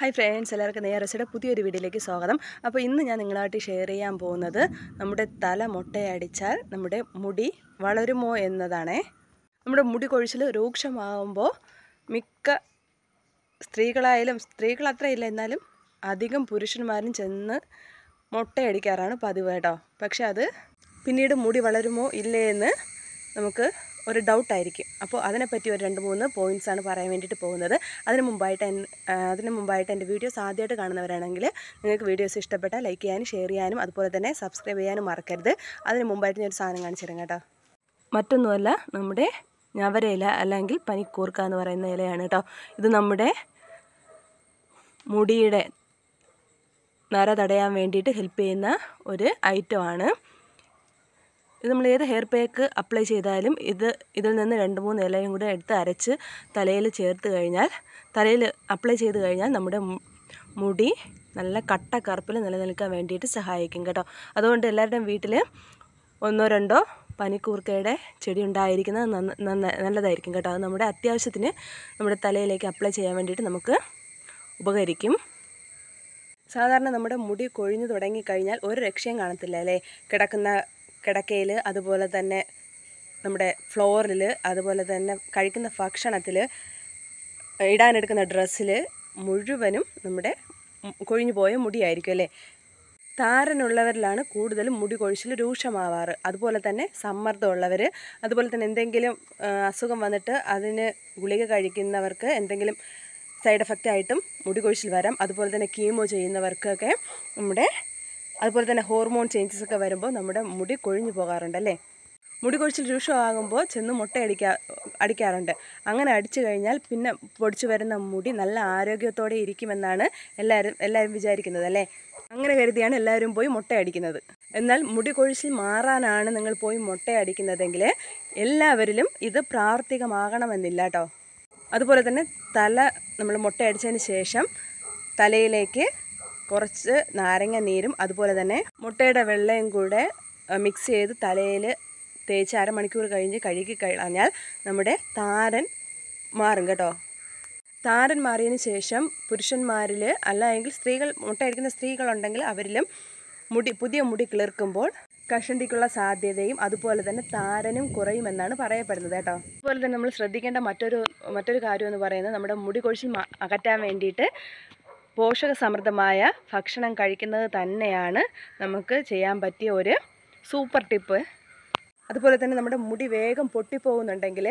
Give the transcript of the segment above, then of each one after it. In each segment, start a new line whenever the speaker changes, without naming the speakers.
hi friends എല്ലാവർക്കും നെയ്യാറസിയുടെ പുതിയൊരു വീഡിയോയിലേക്ക് സ്വാഗതം അപ്പോൾ ഇന്ന് ഞാൻ നിങ്ങളായിട്ട് ഷെയർ ചെയ്യാൻ പോകുന്നത് നമ്മുടെ തല മുട്ടയടിച്ചാൽ നമ്മുടെ മുടി വളരുമോ എന്നതാണേ നമ്മുടെ മുടി കൊഴിച്ചിൽ രൂക്ഷമാകുമ്പോൾ മിക്ക സ്ത്രീകളായാലും സ്ത്രീകൾ അത്രയില്ല എന്നാലും അധികം പുരുഷന്മാരും ചെന്ന് മുട്ടയടിക്കാറാണ് പതിവ് കേട്ടോ പക്ഷെ അത് പിന്നീട് മുടി വളരുമോ ഇല്ലേ എന്ന് നമുക്ക് ഒരു ഡൗട്ടായിരിക്കും അപ്പോൾ അതിനെപ്പറ്റി ഒരു രണ്ട് മൂന്ന് പോയിൻറ്റ്സാണ് പറയാൻ വേണ്ടിയിട്ട് പോകുന്നത് അതിന് മുമ്പായിട്ട് അതിന് മുമ്പായിട്ട് എൻ്റെ വീഡിയോസ് ആദ്യമായിട്ട് കാണുന്നവരാണെങ്കിൽ നിങ്ങൾക്ക് വീഡിയോസ് ഇഷ്ടപ്പെട്ടാൽ ലൈക്ക് ചെയ്യാനും ഷെയർ ചെയ്യാനും അതുപോലെ തന്നെ സബ്സ്ക്രൈബ് ചെയ്യാനും മറക്കരുത് അതിന് മുമ്പായിട്ട് ഞാനൊരു സാധനം കാണിച്ചു തരാം കേട്ടോ മറ്റൊന്നുമല്ല നമ്മുടെ ഞവരയില അല്ലെങ്കിൽ പനിക്കൂർക്ക എന്ന് പറയുന്ന ഇലയാണ് കേട്ടോ ഇത് നമ്മുടെ മുടിയുടെ നര തടയാൻ വേണ്ടിയിട്ട് ഹെൽപ്പ് ചെയ്യുന്ന ഒരു ഐറ്റമാണ് ഇത് നമ്മൾ ഏത് ഹെയർ പാക്ക് അപ്ലൈ ചെയ്താലും ഇത് ഇതിൽ നിന്ന് രണ്ട് മൂന്ന് ഇലയും കൂടെ എടുത്ത് അരച്ച് തലയിൽ ചേർത്ത് കഴിഞ്ഞാൽ തലയിൽ അപ്ലൈ ചെയ്ത് കഴിഞ്ഞാൽ നമ്മുടെ മുടി നല്ല കട്ട കറുപ്പിൽ നിലനിൽക്കാൻ വേണ്ടിയിട്ട് സഹായിക്കും കേട്ടോ അതുകൊണ്ട് എല്ലാവരുടെയും വീട്ടിൽ ഒന്നോ രണ്ടോ പനിക്കൂർക്കയുടെ ചെടി ഉണ്ടായിരിക്കുന്നത് നല്ലതായിരിക്കും കേട്ടോ അത് നമ്മുടെ അത്യാവശ്യത്തിന് നമ്മുടെ തലയിലേക്ക് അപ്ലൈ ചെയ്യാൻ വേണ്ടിയിട്ട് നമുക്ക് ഉപകരിക്കും സാധാരണ നമ്മുടെ മുടി കൊഴിഞ്ഞു തുടങ്ങിക്കഴിഞ്ഞാൽ ഒരു രക്ഷയും കാണത്തില്ല അല്ലേ കിടക്കുന്ന കിടക്കയിൽ അതുപോലെ തന്നെ നമ്മുടെ ഫ്ലോറിൽ അതുപോലെ തന്നെ കഴിക്കുന്ന ഭക്ഷണത്തിൽ ഇടാനെടുക്കുന്ന ഡ്രസ്സിൽ മുഴുവനും നമ്മുടെ കൊഴിഞ്ഞു പോയ മുടിയായിരിക്കും അല്ലേ താരനുള്ളവരിലാണ് കൂടുതലും മുടി കൊഴിച്ചിൽ രൂക്ഷമാവാറ് അതുപോലെ തന്നെ സമ്മർദ്ദമുള്ളവർ അതുപോലെ തന്നെ എന്തെങ്കിലും അസുഖം വന്നിട്ട് അതിന് ഗുളിക കഴിക്കുന്നവർക്ക് എന്തെങ്കിലും സൈഡ് എഫക്റ്റ് ആയിട്ടും മുടി കൊഴിച്ചിൽ വരാം അതുപോലെ തന്നെ കീമോ ചെയ്യുന്നവർക്കൊക്കെ നമ്മുടെ അതുപോലെ തന്നെ ഹോർമോൺ ചേഞ്ചസ് ഒക്കെ വരുമ്പോൾ നമ്മുടെ മുടി കൊഴിഞ്ഞു പോകാറുണ്ട് അല്ലേ മുടി കൊഴിച്ചിൽ രൂക്ഷമാകുമ്പോൾ ചെന്ന് മുട്ട അടിക്കാ അടിക്കാറുണ്ട് അങ്ങനെ അടിച്ചു കഴിഞ്ഞാൽ പിന്നെ പൊടിച്ചു വരുന്ന മുടി നല്ല ആരോഗ്യത്തോടെ ഇരിക്കുമെന്നാണ് എല്ലാവരും എല്ലാവരും വിചാരിക്കുന്നത് അല്ലേ അങ്ങനെ കരുതിയാണ് എല്ലാവരും പോയി മുട്ട അടിക്കുന്നത് എന്നാൽ മുടി കൊഴിച്ചിൽ മാറാനാണ് നിങ്ങൾ പോയി മുട്ട അടിക്കുന്നതെങ്കിൽ എല്ലാവരിലും ഇത് പ്രാവർത്തികമാകണമെന്നില്ല കേട്ടോ അതുപോലെ തന്നെ തല നമ്മൾ മുട്ട അടിച്ചതിന് ശേഷം തലയിലേക്ക് കുറച്ച് നാരങ്ങ നീരും അതുപോലെ തന്നെ മുട്ടയുടെ വെള്ളയും കൂടെ മിക്സ് ചെയ്ത് തലയിൽ തേച്ച് അരമണിക്കൂർ കഴിഞ്ഞ് കഴുകി കഴിഞ്ഞാൽ നമ്മുടെ താരൻ മാറും കേട്ടോ താരൻ മാറിയതിന് ശേഷം പുരുഷന്മാരിൽ അല്ലെങ്കിൽ സ്ത്രീകൾ മുട്ടയടിക്കുന്ന സ്ത്രീകളുണ്ടെങ്കിൽ അവരിലും മുടി പുതിയ മുടി കിളിർക്കുമ്പോൾ കഷണ്ടിക്കുള്ള സാധ്യതയും അതുപോലെ തന്നെ താരനും കുറയുമെന്നാണ് പറയപ്പെടുന്നത് കേട്ടോ അതുപോലെ തന്നെ നമ്മൾ ശ്രദ്ധിക്കേണ്ട മറ്റൊരു മറ്റൊരു കാര്യമെന്ന് പറയുന്നത് നമ്മുടെ മുടി കൊഴിച്ചിൽ അകറ്റാൻ വേണ്ടിയിട്ട് പോഷകസമൃദ്ധമായ ഭക്ഷണം കഴിക്കുന്നത് തന്നെയാണ് നമുക്ക് ചെയ്യാൻ പറ്റിയ ഒരു സൂപ്പർ ടിപ്പ് അതുപോലെ തന്നെ നമ്മുടെ മുടി വേഗം പൊട്ടിപ്പോകുന്നുണ്ടെങ്കിൽ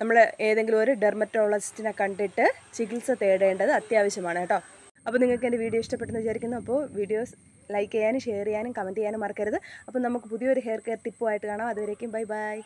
നമ്മൾ ഏതെങ്കിലും ഒരു ഡെർമറ്റോളജിസ്റ്റിനെ കണ്ടിട്ട് ചികിത്സ തേടേണ്ടത് അത്യാവശ്യമാണ് കേട്ടോ അപ്പോൾ നിങ്ങൾക്ക് എൻ്റെ വീഡിയോ ഇഷ്ടപ്പെട്ടെന്ന് വിചാരിക്കുന്നു അപ്പോൾ വീഡിയോസ് ലൈക്ക് ചെയ്യാനും ഷെയർ ചെയ്യാനും കമൻറ്റ് ചെയ്യാനും മറക്കരുത് അപ്പോൾ നമുക്ക് പുതിയൊരു ഹെയർ കെയർ ടിപ്പുമായിട്ട് കാണാം അതുവരേക്കും ബൈ ബൈ